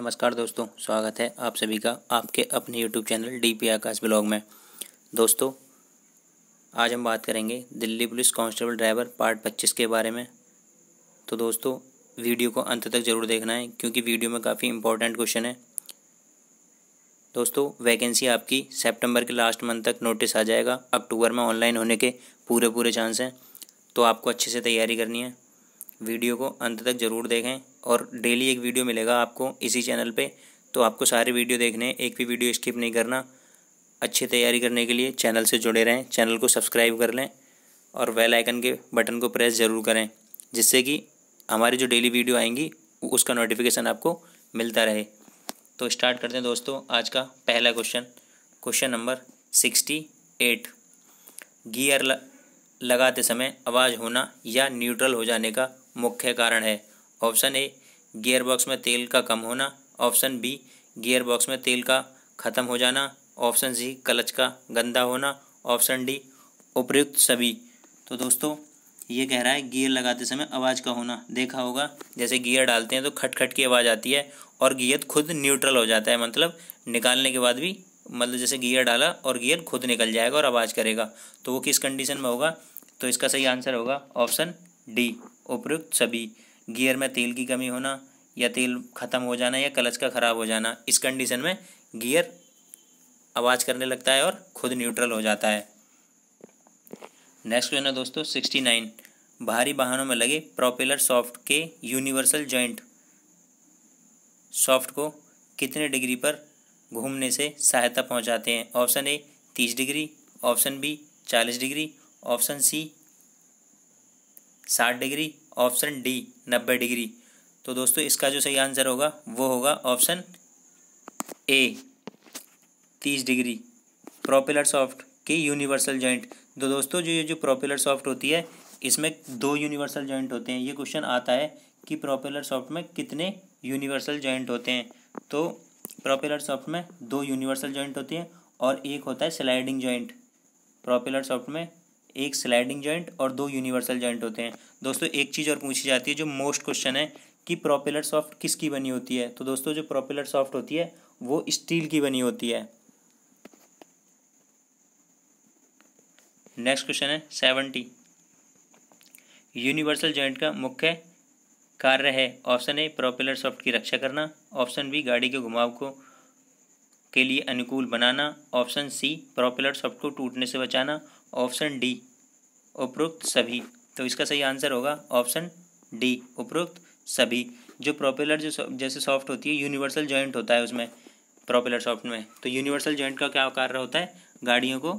नमस्कार दोस्तों स्वागत है आप सभी का आपके अपने YouTube channel D P Aakash blog में दोस्तों आज हम बात करेंगे Delhi police constable driver part 25 के बारे में तो दोस्तों वीडियो को अंत तक ज़रूर देखना है क्योंकि वीडियो में काफ़ी इंपॉर्टेंट क्वेश्चन है दोस्तों वैकेंसी आपकी सेप्टेम्बर के लास्ट मंथ तक नोटिस आ जाएगा अक्टूबर में ऑनलाइन होने के पूरे पूरे चांस हैं तो आपको अच्छे से तैयारी करनी है वीडियो को अंत तक ज़रूर देखें और डेली एक वीडियो मिलेगा आपको इसी चैनल पे तो आपको सारे वीडियो देखने एक भी वीडियो स्किप नहीं करना अच्छी तैयारी करने के लिए चैनल से जुड़े रहें चैनल को सब्सक्राइब कर लें और वेल आइकन के बटन को प्रेस ज़रूर करें जिससे कि हमारी जो डेली वीडियो आएंगी उसका नोटिफिकेशन आपको मिलता रहे तो स्टार्ट करते हैं दोस्तों आज का पहला question question number sixty eight gear लगाते समय आवाज़ होना या न्यूट्रल हो जाने का मुख्य कारण है ऑप्शन ए गियर बॉक्स में तेल का कम होना ऑप्शन बी गियर बॉक्स में तेल का ख़त्म हो जाना ऑप्शन सी क्लच का गंदा होना ऑप्शन डी उपयुक्त सभी तो दोस्तों ये कह रहा है गियर लगाते समय आवाज़ का होना देखा होगा जैसे गियर डालते हैं तो खटखट की आवाज़ आती है और गियर खुद न्यूट्रल हो जाता है मतलब निकालने के बाद भी मतलब जैसे गियर डाला और गियर खुद निकल जाएगा और आवाज़ करेगा तो वो किस कंडीशन में होगा तो इसका सही आंसर होगा ऑप्शन डी उपयुक्त सभी गियर में तेल की कमी होना या तेल ख़त्म हो जाना या क्लच का ख़राब हो जाना इस कंडीशन में गियर आवाज़ करने लगता है और खुद न्यूट्रल हो जाता है नेक्स्ट क्वेश्चन है दोस्तों सिक्सटी नाइन भारी वाहनों में लगे प्रोपेलर सॉफ्ट के यूनिवर्सल जॉइंट सॉफ्ट को कितने डिग्री पर घूमने से सहायता पहुंचाते हैं ऑप्शन ए तीस डिग्री ऑप्शन बी चालीस डिग्री ऑप्शन सी साठ डिग्री ऑप्शन डी नब्बे डिग्री तो दोस्तों इसका जो सही आंसर होगा वो होगा ऑप्शन ए तीस डिग्री प्रोपेलर सॉफ्ट की यूनिवर्सल जॉइंट तो दोस्तों जो ये जो प्रोपेलर सॉफ्ट होती है इसमें दो यूनिवर्सल जॉइंट होते हैं ये क्वेश्चन आता है कि प्रोपेलर सॉफ्ट में कितने यूनिवर्सल जॉइंट होते हैं तो प्रोपेलर सॉफ्ट में दो यूनिवर्सल जॉइंट होते हैं और एक होता है स्लाइडिंग जॉइंट प्रोपेलर सॉफ्ट में एक स्लाइडिंग जॉइंट और दो यूनिवर्सल जॉइंट होते हैं दोस्तों एक चीज़ और पूछी जाती है जो मोस्ट क्वेश्चन है कि प्रोपेलर सॉफ्ट किसकी बनी होती है तो दोस्तों जो प्रोपेलर सॉफ्ट होती है वो स्टील की बनी होती है नेक्स्ट क्वेश्चन है सेवनटी यूनिवर्सल जॉइंट का मुख्य कार्य है ऑप्शन ए प्रोपेलर सॉफ्ट की रक्षा करना ऑप्शन बी गाड़ी के घुमाव को के लिए अनुकूल बनाना ऑप्शन सी प्रोपेलर सॉफ्ट को टूटने से बचाना ऑप्शन डी उपरोक्त सभी तो इसका सही आंसर होगा ऑप्शन डी उपरोक्त सभी जो प्रोपेलर जो जैसे सॉफ्ट होती है यूनिवर्सल जॉइंट होता है उसमें प्रोपेलर सॉफ्ट में तो यूनिवर्सल जॉइंट का क्या कार्य होता है गाड़ियों को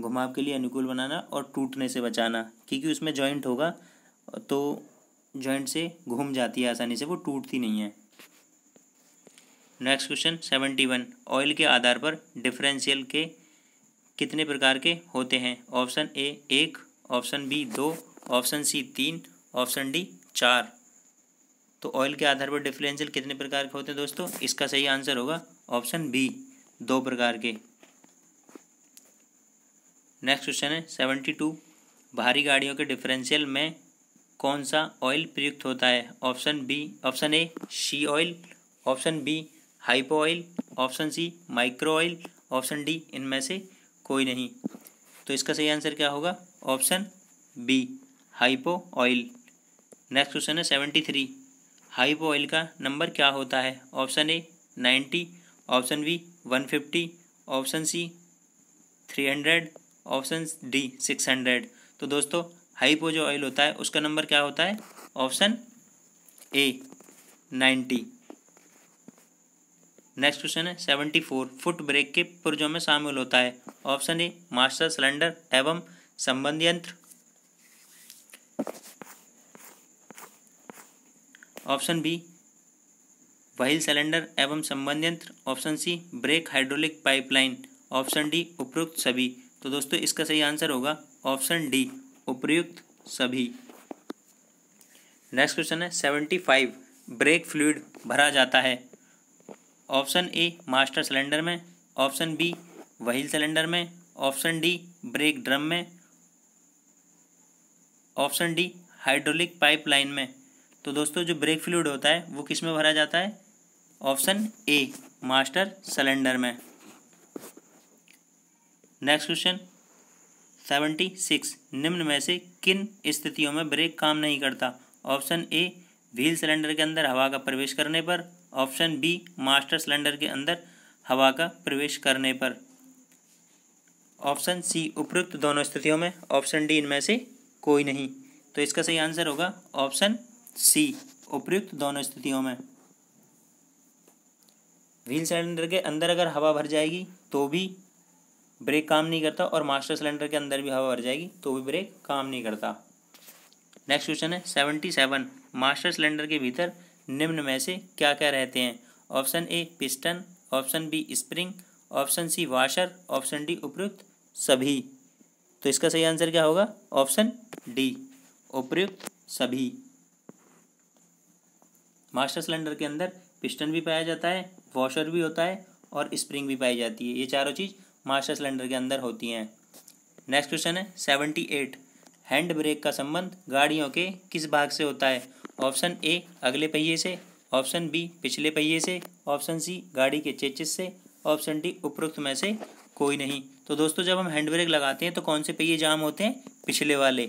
घुमाव के लिए अनुकूल बनाना और टूटने से बचाना क्योंकि उसमें जॉइंट होगा तो जॉइंट से घूम जाती है आसानी से वो टूटती नहीं है next question seventy one oil के आधार पर डिफरेंशियल के कितने प्रकार के होते हैं ऑप्शन ए एक ऑप्शन बी दो ऑप्शन सी तीन ऑप्शन डी चार तो ऑयल के आधार पर डिफरेंशियल कितने प्रकार के होते हैं दोस्तों इसका सही आंसर होगा ऑप्शन बी दो प्रकार के नेक्स्ट क्वेश्चन है सेवेंटी टू भारी गाड़ियों के डिफरेंशियल में कौन सा ऑयल प्रयुक्त होता है ऑप्शन बी ऑप्शन ए शी oil option B hypo oil option C micro oil option D इनमें से कोई नहीं तो इसका सही आंसर क्या होगा option B hypo oil next question है सेवेंटी थ्री हाइपो ऑयल का नंबर क्या होता है option A ninety option B one fifty option C three hundred option D six hundred तो दोस्तों हाइपो जो ऑयल होता है उसका नंबर क्या होता है option A ninety next question है सेवेंटी फोर फुट ब्रेक के पुर्जों में शामिल होता है ऑप्शन ए मास्टर सिलेंडर एवं संबंध यंत्र ऑप्शन बी वहील सिलेंडर एवं संबंध यंत्र option C brake hydraulic pipeline option D उपयुक्त सभी तो दोस्तों इसका सही आंसर होगा ऑप्शन डी उपयुक्त सभी नेक्स्ट क्वेश्चन है सेवेंटी फाइव ब्रेक फ्लूड भरा जाता है ऑप्शन ए मास्टर सिलेंडर में ऑप्शन बी वहील सिलेंडर में ऑप्शन डी ब्रेक ड्रम में ऑप्शन डी हाइड्रोलिक पाइपलाइन में तो दोस्तों जो ब्रेक फ्लूड होता है वो किस में भरा जाता है ऑप्शन ए मास्टर सिलेंडर में नेक्स्ट क्वेश्चन सेवेंटी सिक्स निम्न में से किन स्थितियों में ब्रेक काम नहीं करता ऑप्शन ए व्हील सिलेंडर के अंदर हवा का प्रवेश करने पर ऑप्शन बी मास्टर सिलेंडर के अंदर हवा का प्रवेश करने पर ऑप्शन सी उपयुक्त दोनों स्थितियों में ऑप्शन डी इनमें से कोई नहीं तो इसका सही आंसर होगा ऑप्शन सी उपयुक्त दोनों स्थितियों में व्हील सिलेंडर के अंदर अगर हवा भर जाएगी तो भी ब्रेक काम नहीं करता और मास्टर सिलेंडर के अंदर भी हवा भर जाएगी तो भी ब्रेक काम नहीं करता नेक्स्ट क्वेश्चन है सेवेंटी सेवन मास्टर सिलेंडर के भीतर निम्न में से क्या क्या रहते हैं option A piston option B spring option C washer option D उपयुक्त सभी तो इसका सही आंसर क्या होगा ऑप्शन डी उपयुक्त सभी मास्टर सिलेंडर के अंदर पिस्टन भी पाया जाता है वॉशर भी होता है और स्प्रिंग भी पाई जाती है ये चारों चीज़ मास्टर सिलेंडर के अंदर होती हैं नेक्स्ट क्वेश्चन है सेवेंटी एट हैंड ब्रेक का संबंध गाड़ियों के किस भाग से होता है ऑप्शन ए अगले पहिए से ऑप्शन बी पिछले पहिए से ऑप्शन सी गाड़ी के चेचिस से ऑप्शन डी उपरोक्त में से कोई नहीं तो दोस्तों जब हम हैंड ब्रेक लगाते हैं तो कौन से पहिए जाम होते हैं पिछले वाले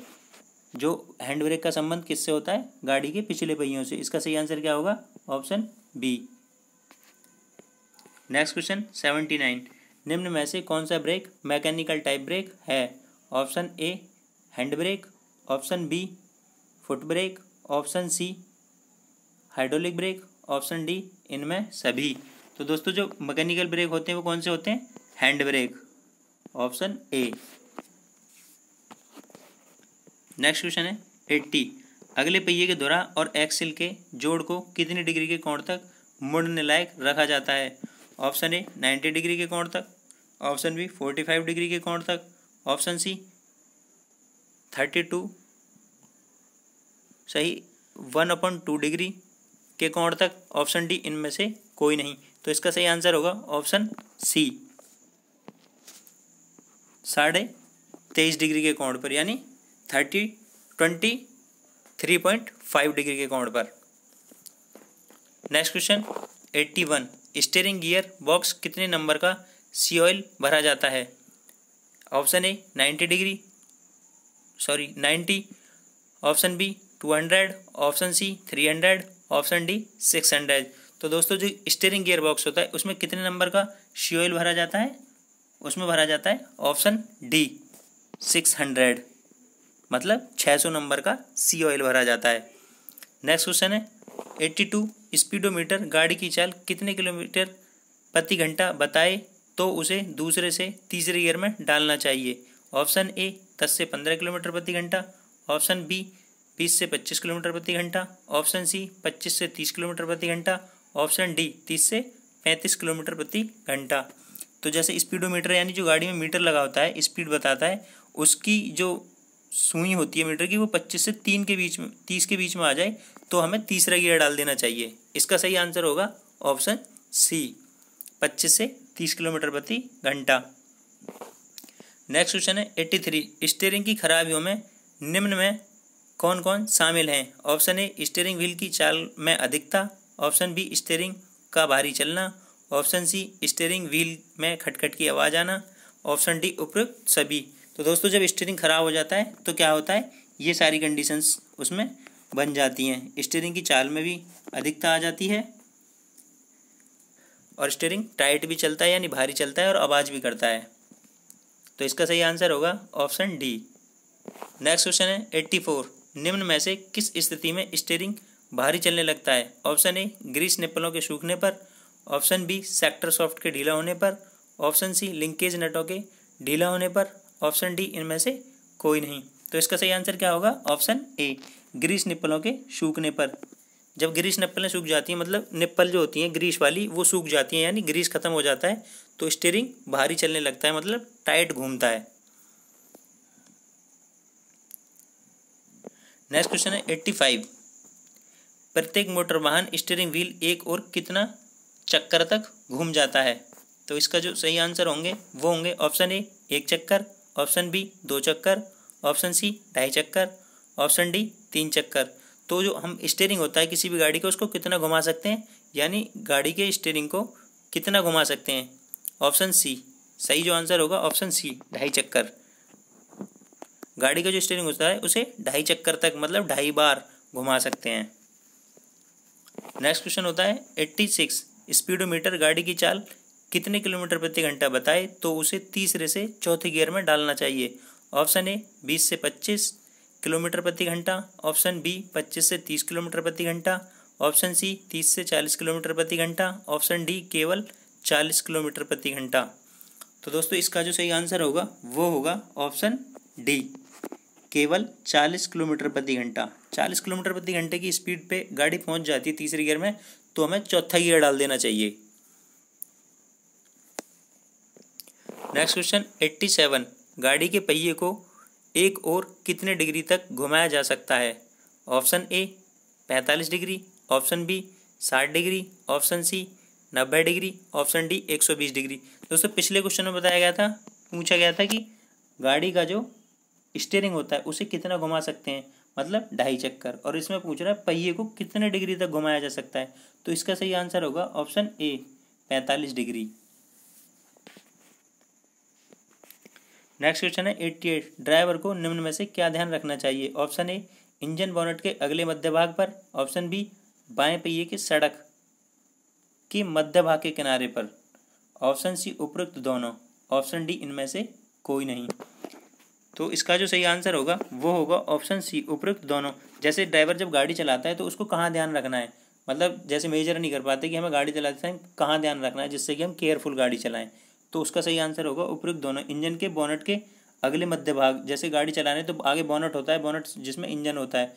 जो हैंड ब्रेक का संबंध किससे होता है गाड़ी के पिछले पहियों से इसका सही आंसर क्या होगा option B next question seventy nine निम्न में से कौन सा ब्रेक मैकेनिकल टाइप ब्रेक है option A hand brake option B foot brake option C hydraulic brake option D इनमें सभी तो दोस्तों जो मैकेनिकल ब्रेक होते हैं वो कौन से होते हैं hand brake option A next question है एट्टी अगले पहिए के दौरा और एक्सिल के जोड़ को कितनी डिग्री के कोण तक मुड़ने लायक रखा जाता है ऑप्शन ए नाइन्टी डिग्री के कोण तक option B forty five degree के कोण तक ऑप्शन सी थर्टी टू सही वन अपन टू डिग्री के कोण तक ऑप्शन डी इनमें से कोई नहीं तो इसका सही आंसर होगा ऑप्शन सी साढ़े तेईस डिग्री के कोण पर यानी thirty twenty three point five degree के कोण पर next question eighty one steering gear box कितने नंबर का सी ऑयल भरा जाता है option A ninety degree sorry ninety option B two hundred option C three hundred option D six hundred तो दोस्तों जो स्टेयरिंग गियर बॉक्स होता है उसमें कितने नंबर का सी ऑयल भरा जाता है उसमें भरा जाता है ऑप्शन डी सिक्स हंड्रेड मतलब छः सौ नंबर का सी ऑयल भरा जाता है नेक्स्ट क्वेश्चन है एट्टी टू स्पीडोमीटर गाड़ी की चाल कितने किलोमीटर प्रति घंटा बताए तो उसे दूसरे से तीसरे गियर में डालना चाहिए ऑप्शन ए दस से पंद्रह किलोमीटर प्रति घंटा ऑप्शन बी बीस से पच्चीस किलोमीटर प्रति घंटा ऑप्शन सी पच्चीस से तीस किलोमीटर प्रति घंटा ऑप्शन डी तीस से पैंतीस किलोमीटर प्रति घंटा तो जैसे स्पीडोमीटर यानी जो गाड़ी में मीटर लगा होता है स्पीड बताता है उसकी जो सुई होती है मीटर की वो पच्चीस से तीन के बीच में तीस के बीच में आ जाए तो हमें तीसरा गियर डाल देना चाहिए इसका सही आंसर होगा ऑप्शन सी पच्चीस से तीस किलोमीटर प्रति घंटा नेक्स्ट क्वेश्चन है एट्टी थ्री स्टेयरिंग की खराबियों में निम्न में कौन कौन शामिल हैं ऑप्शन ए स्टेयरिंग व्हील की चाल में अधिकता ऑप्शन बी स्टेयरिंग का भारी चलना ऑप्शन सी स्टेयरिंग व्हील में खटखट की आवाज़ आना ऑप्शन डी उपयुक्त सभी तो दोस्तों जब स्टेयरिंग ख़राब हो जाता है तो क्या होता है ये सारी कंडीशंस उसमें बन जाती हैं स्टेयरिंग की चाल में भी अधिकता आ जाती है और स्टेयरिंग टाइट भी चलता है यानी भारी चलता है और आवाज़ भी करता है तो इसका सही आंसर होगा ऑप्शन डी नेक्स्ट क्वेश्चन है एट्टी फोर निम्न में से किस स्थिति में स्टेयरिंग भारी चलने लगता है ऑप्शन ए ग्रीस निप्पलों के सूखने पर ऑप्शन बी सेक्टर सॉफ्ट के ढीला होने पर ऑप्शन सी लिंकेज नेटों के ढीला होने पर ऑप्शन डी इनमें से कोई नहीं तो इसका सही आंसर क्या होगा ऑप्शन ए ग्रीस निप्पलों के सूखने पर जब ग्रीस निप्पलें सूख जाती हैं मतलब निप्पल जो होती हैं ग्रीस वाली वो सूख जाती हैं यानी ग्रीस खत्म हो जाता है तो स्टेयरिंग भारी चलने लगता है मतलब टाइट घूमता है नेक्स्ट क्वेश्चन है एट्टी फाइव प्रत्येक मोटर वाहन स्टीयरिंग व्हील एक और कितना चक्कर तक घूम जाता है तो इसका जो सही आंसर होंगे वो होंगे ऑप्शन ए एक चक्कर ऑप्शन बी दो चक्कर ऑप्शन सी ढाई चक्कर ऑप्शन डी तीन चक्कर तो जो हम स्टेयरिंग होता है किसी भी गाड़ी को उसको कितना घुमा सकते हैं यानी गाड़ी के स्टेयरिंग को कितना घुमा सकते हैं ऑप्शन सी सही जो आंसर होगा ऑप्शन सी ढाई चक्कर गाड़ी का जो स्टेयरिंग होता है उसे ढाई चक्कर तक मतलब ढाई बार घुमा सकते हैं नेक्स्ट क्वेश्चन होता है एट्टी सिक्स स्पीडोमीटर गाड़ी की चाल कितने किलोमीटर प्रति घंटा बताए तो उसे तीसरे से चौथे गियर में डालना चाहिए ऑप्शन ए बीस से पच्चीस किलोमीटर प्रति घंटा ऑप्शन बी पच्चीस से तीस किलोमीटर प्रति घंटा ऑप्शन सी तीस से चालीस किलोमीटर प्रति घंटा ऑप्शन डी केवल चालीस किलोमीटर प्रति घंटा तो दोस्तों इसका जो सही आंसर होगा वो होगा ऑप्शन डी केवल 40 किलोमीटर प्रति घंटा 40 किलोमीटर प्रति घंटे की स्पीड पे गाड़ी पहुंच जाती है तीसरे गियर में तो हमें चौथा गियर डाल देना चाहिए नेक्स्ट क्वेश्चन एट्टी सेवन गाड़ी के पहिए को एक और कितने डिग्री तक घुमाया जा सकता है ऑप्शन ए पैंतालीस डिग्री ऑप्शन बी साठ डिग्री ऑप्शन सी नब्बे डिग्री ऑप्शन डी एक सौ बीस डिग्री दोस्तों पिछले क्वेश्चन में बताया गया था पूछा गया था कि गाड़ी का जो स्टेयरिंग होता है उसे कितना घुमा सकते हैं मतलब ढाई चक्कर और इसमें पूछ रहा है पहिए को कितने डिग्री तक घुमाया जा सकता है तो इसका सही आंसर होगा ऑप्शन ए पैंतालीस डिग्री नेक्स्ट क्वेश्चन है एट्टी एट ड्राइवर को निम्न में से क्या ध्यान रखना चाहिए ऑप्शन ए इंजन बोनट के अगले मध्य भाग पर ऑप्शन बी बाएं पहिए के सड़क के मध्य भाग के किनारे पर ऑप्शन सी उपरोक्त दोनों ऑप्शन डी इनमें से कोई नहीं तो इसका जो सही आंसर होगा वो होगा ऑप्शन सी उपयुक्त दोनों जैसे ड्राइवर जब गाड़ी चलाता है तो उसको कहाँ ध्यान रखना है मतलब जैसे मेजर नहीं कर पाते कि हमें गाड़ी चलाते हैं कहाँ ध्यान रखना है जिससे कि हम केयरफुल गाड़ी चलाएं तो उसका सही आंसर होगा उपयुक्त दोनों इंजन के बोनट के अगले मध्य भाग जैसे गाड़ी चलाने तो आगे बोनट होता है बोनट जिसमें इंजन होता है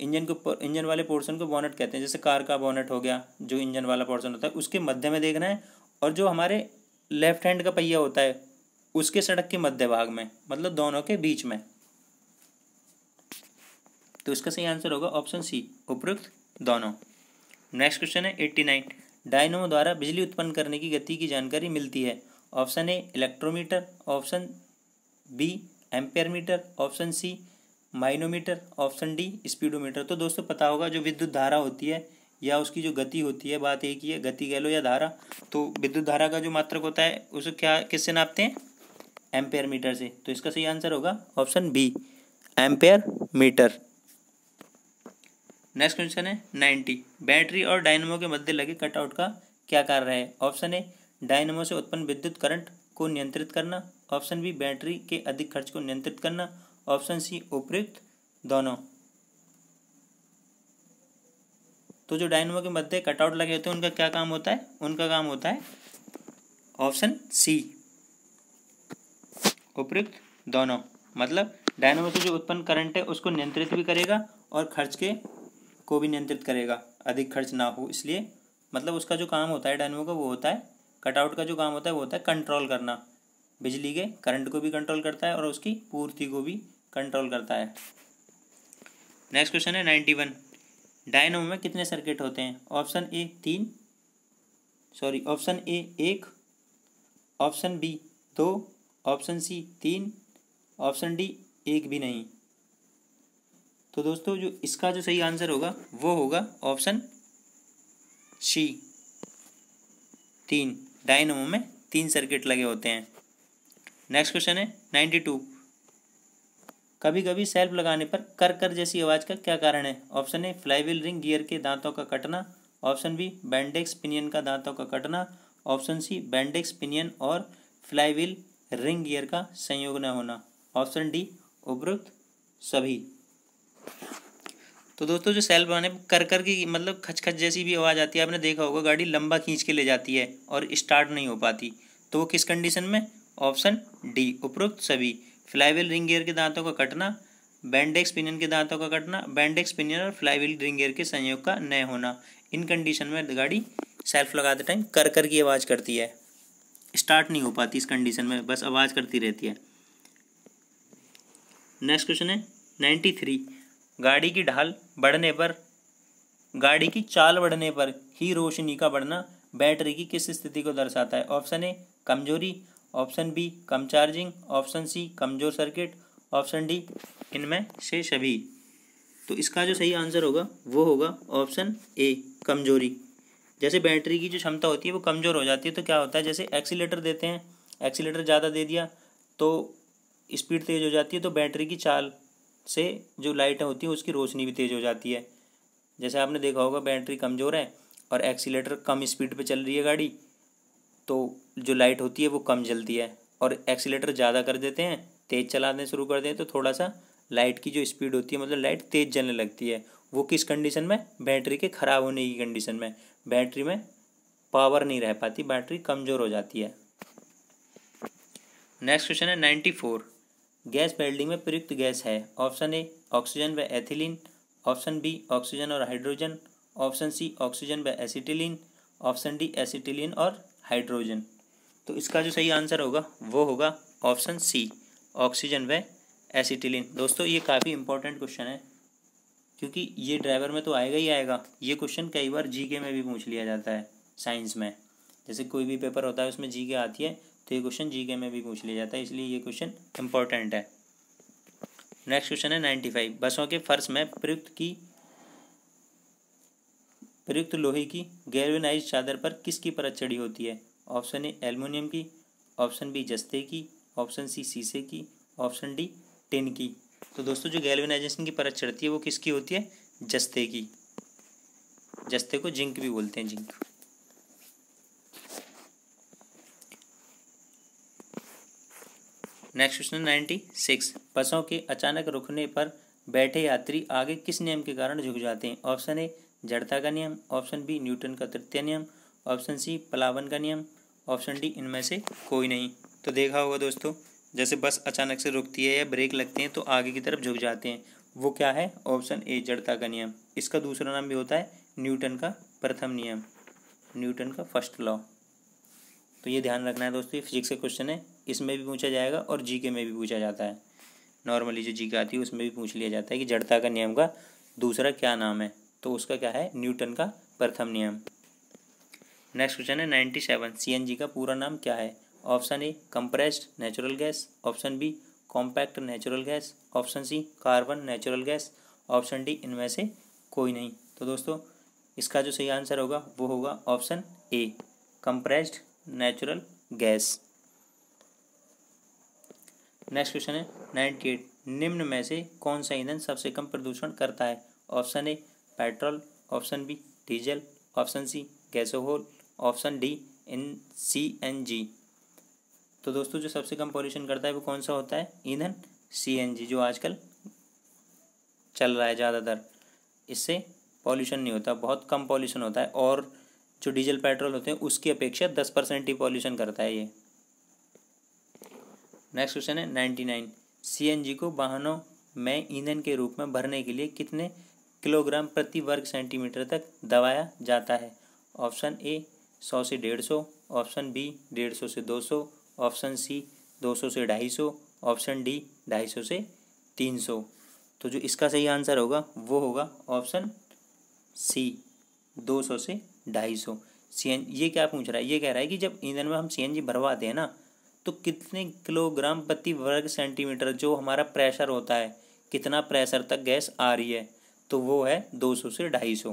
इंजन को इंजन वाले पोर्शन को बोनट कहते हैं जैसे कार का बोनट हो गया जो इंजन वाला पोर्सन होता है उसके मध्य में देखना है और जो हमारे लेफ्ट हैंड का पहिया होता है उसके सड़क के मध्य भाग में मतलब दोनों के बीच में तो इसका सही आंसर होगा ऑप्शन सी उपयुक्त दोनों नेक्स्ट क्वेश्चन है एट्टी नाइन डायनोमो द्वारा बिजली उत्पन्न करने की गति की जानकारी मिलती है option A electrometer option B ampere meter option C manometer option D speedometer तो दोस्तों पता होगा जो विद्युत धारा होती है या उसकी जो गति होती है बात एक ही है गति कह लो या धारा तो विद्युत धारा का जो मात्रक होता है उसे क्या किससे नापते हैं एम्पेयर मीटर से तो इसका सही आंसर होगा option B ampere meter next question है नाइन्टी बैटरी और डायनमो के मध्य लगे कटआउट का क्या कार्य है ऑप्शन ए डायनमो से उत्पन्न विद्युत करंट को नियंत्रित करना ऑप्शन बी बैटरी के अधिक खर्च को नियंत्रित करना ऑप्शन सी उपयुक्त दोनों तो जो डायनमो के मध्य कटआउट लगे होते हैं उनका क्या काम होता है उनका काम होता है ऑप्शन सी उपयुक्त दोनों मतलब डायनोमो जो उत्पन्न करंट है उसको नियंत्रित भी करेगा और खर्च के को भी नियंत्रित करेगा अधिक खर्च ना हो इसलिए मतलब उसका जो काम होता है डायनोमो का वो होता है कटआउट का जो काम होता है वो होता है कंट्रोल करना बिजली के करंट को भी कंट्रोल करता है और उसकी पूर्ति को भी कंट्रोल करता है नेक्स्ट क्वेश्चन है नाइन्टी वन डायनोमो में कितने सर्किट होते हैं ऑप्शन ए तीन सॉरी ऑप्शन ए एक ऑप्शन बी दो ऑप्शन सी तीन ऑप्शन डी एक भी नहीं तो दोस्तों जो इसका जो सही आंसर होगा वो होगा ऑप्शन सी तीन डायनोमो में तीन सर्किट लगे होते हैं नेक्स्ट क्वेश्चन है नाइन्टी टू कभी कभी सेल्फ लगाने पर कर कर जैसी आवाज़ का क्या कारण है option A flywheel ring gear के दांतों का कटना ऑप्शन बी बैंडेक्स पिनियन का दांतों का कटना ऑप्शन सी बैंडेक्स पिनियन और फ्लाईवील रिंग गियर का संयोग न होना ऑप्शन डी उपरोक्त सभी तो दोस्तों जो सेल बनाने कर कर की मतलब खचखच जैसी भी आवाज़ आती है आपने देखा होगा गाड़ी लंबा खींच के ले जाती है और स्टार्ट नहीं हो पाती तो वो किस कंडीशन में ऑप्शन डी उपरोक्त सभी फ्लाईवेल रिंग गियर के दांतों का कटना बैंडेक्स पिनियन के दांतों का कटना बैंडेक्स पिनियन और फ्लाईवेल रिंग गियर के संयोग का न होना इन कंडीशन में गाड़ी सेल्फ लगाते टाइम कर कर की आवाज़ करती है स्टार्ट नहीं हो पाती इस कंडीशन में बस आवाज़ करती रहती है नेक्स्ट क्वेश्चन है नाइन्टी थ्री गाड़ी की ढाल बढ़ने पर गाड़ी की चाल बढ़ने पर ही रोशनी का बढ़ना बैटरी की किस स्थिति को दर्शाता है ऑप्शन ए कमजोरी ऑप्शन बी कम चार्जिंग ऑप्शन सी कमजोर सर्किट ऑप्शन डी इनमें से सभी तो इसका जो सही आंसर होगा वो होगा ऑप्शन ए कमजोरी जैसे बैटरी की जो क्षमता होती है वो कमज़ोर हो जाती है तो क्या होता है जैसे एक्सीटर देते हैं एक्सीटर ज़्यादा दे दिया तो स्पीड तेज़ हो जाती है तो बैटरी की चाल से जो लाइटें होती हैं उसकी रोशनी भी तेज़ हो जाती है जैसे आपने देखा होगा बैटरी कमज़ोर है और एक्सीटर कम स्पीड पर चल रही है गाड़ी तो जो लाइट होती है वो कम जलती है और एक्सीटर ज़्यादा कर देते हैं तेज़ चलाने शुरू कर दें तो थोड़ा सा लाइट की जो स्पीड होती है मतलब लाइट तेज़ जलने लगती है वो किस कंडीशन में बैटरी के ख़राब होने की कंडीशन में बैटरी में पावर नहीं रह पाती बैटरी कमज़ोर हो जाती है नेक्स्ट क्वेश्चन है नाइन्टी फोर गैस वेल्डिंग में प्रयुक्त गैस है ऑप्शन ए ऑक्सीजन व एथिलीन ऑप्शन बी ऑक्सीजन और हाइड्रोजन ऑप्शन सी ऑक्सीजन व एसिटिलीन ऑप्शन डी एसिटिलीन और हाइड्रोजन तो इसका जो सही आंसर होगा वो होगा ऑप्शन सी ऑक्सीजन व एसिटिलिन दोस्तों ये काफ़ी इंपॉर्टेंट क्वेश्चन है क्योंकि ये ड्राइवर में तो आएगा ही आएगा ये क्वेश्चन कई बार जीके में भी पूछ लिया जाता है साइंस में जैसे कोई भी पेपर होता है उसमें जीके आती है तो ये क्वेश्चन जीके में भी पूछ लिया जाता है इसलिए ये क्वेश्चन इंपॉर्टेंट है नेक्स्ट क्वेश्चन है नाइन्टी फाइव बसों के फर्श में प्रयुक्त की प्रयुक्त लोहे की गैरविनाइज चादर पर किसकी परत चढ़ी होती है ऑप्शन ए एल्युमिनियम की ऑप्शन बी जस्ते की ऑप्शन सी शीशे की ऑप्शन डी टेन की तो दोस्तों जो गैल्वेनाइजेशन की परत चढ़ती है वो किसकी होती है जस्ते की जस्ते को जिंक भी बोलते हैं zinc next question ninety six बसों के अचानक रुकने पर बैठे यात्री आगे किस नियम के कारण झुक जाते हैं ऑप्शन ए जड़ता का नियम ऑप्शन बी न्यूटन का तृतीय नियम ऑप्शन सी पलावन का नियम ऑप्शन डी इनमें से कोई नहीं तो देखा होगा दोस्तों जैसे बस अचानक से रुकती है या ब्रेक लगते हैं तो आगे की तरफ झुक जाते हैं वो क्या है ऑप्शन ए जड़ता का नियम इसका दूसरा नाम भी होता है न्यूटन का प्रथम नियम न्यूटन का फर्स्ट लॉ तो ये ध्यान रखना है दोस्तों ये फिजिक्स का क्वेश्चन है इसमें भी पूछा जाएगा और जीके में भी पूछा जाता है नॉर्मली जो जीके आती है उसमें भी पूछ लिया जाता है कि जड़ता का नियम का दूसरा क्या नाम है तो उसका क्या है न्यूटन का प्रथम नियम नेक्स्ट क्वेश्चन है नाइन्टी सेवन सी का पूरा नाम क्या है option A compressed natural gas option B compact natural gas option C carbon natural gas option D इनमें से कोई नहीं तो दोस्तों इसका जो सही आंसर होगा वो होगा option A compressed natural gas next question है नाइन्टी एट निम्न में से कौन सा ईंधन सबसे कम प्रदूषण करता है option A petrol option B diesel option C gasohol option D इन सी एन जी तो दोस्तों जो सबसे कम पॉल्यूशन करता है वो कौन सा होता है ईंधन सीएनजी जो आजकल चल रहा है ज़्यादातर इससे पॉल्यूशन नहीं होता बहुत कम पॉल्यूशन होता है और जो डीजल पेट्रोल होते हैं उसकी अपेक्षा दस परसेंट ही पॉल्यूशन करता है ये नेक्स्ट क्वेश्चन है नाइन्टी नाइन सी को वाहनों में ईंधन के रूप में भरने के लिए कितने किलोग्राम प्रति वर्ग सेंटीमीटर तक दबाया जाता है ऑप्शन ए सौ से डेढ़ सौ ऑप्शन बी डेढ़ सौ से दो सौ ऑप्शन सी 200 से 250 ऑप्शन डी 250 से 300 तो जो इसका सही आंसर होगा वो होगा ऑप्शन सी 200 से 250 एन ये क्या पूछ रहा है ये कह रहा है कि जब ईंधन में हम जी भरवाते हैं ना तो कितने किलोग्राम प्रति वर्ग सेंटीमीटर जो हमारा प्रेशर होता है कितना प्रेशर तक गैस आ रही है तो वो है 200 से 250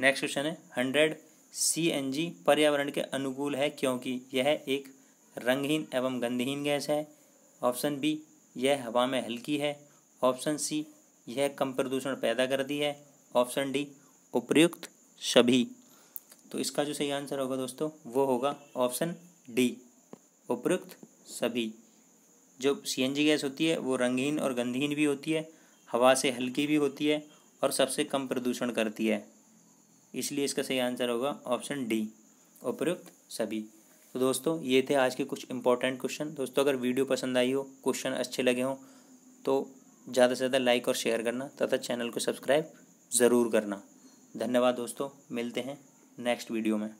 नेक्स्ट क्वेश्चन है हंड्रेड सीएनजी पर्यावरण के अनुकूल है क्योंकि यह एक रंगहीन एवं गंधहीन गैस है ऑप्शन बी यह हवा में हल्की है ऑप्शन सी यह कम प्रदूषण पैदा करती है ऑप्शन डी उपयुक्त सभी तो इसका जो सही आंसर होगा दोस्तों वो होगा ऑप्शन डी उपयुक्त सभी जो सीएनजी गैस होती है वो रंगहीन और गंधहीन भी होती है हवा से हल्की भी होती है और सबसे कम प्रदूषण करती है इसलिए इसका सही आंसर होगा ऑप्शन डी उपयुक्त सभी तो दोस्तों ये थे आज के कुछ इंपॉर्टेंट क्वेश्चन दोस्तों अगर वीडियो पसंद आई हो क्वेश्चन अच्छे लगे हों तो ज़्यादा से ज़्यादा लाइक और शेयर करना तथा चैनल को सब्सक्राइब ज़रूर करना धन्यवाद दोस्तों मिलते हैं नेक्स्ट वीडियो में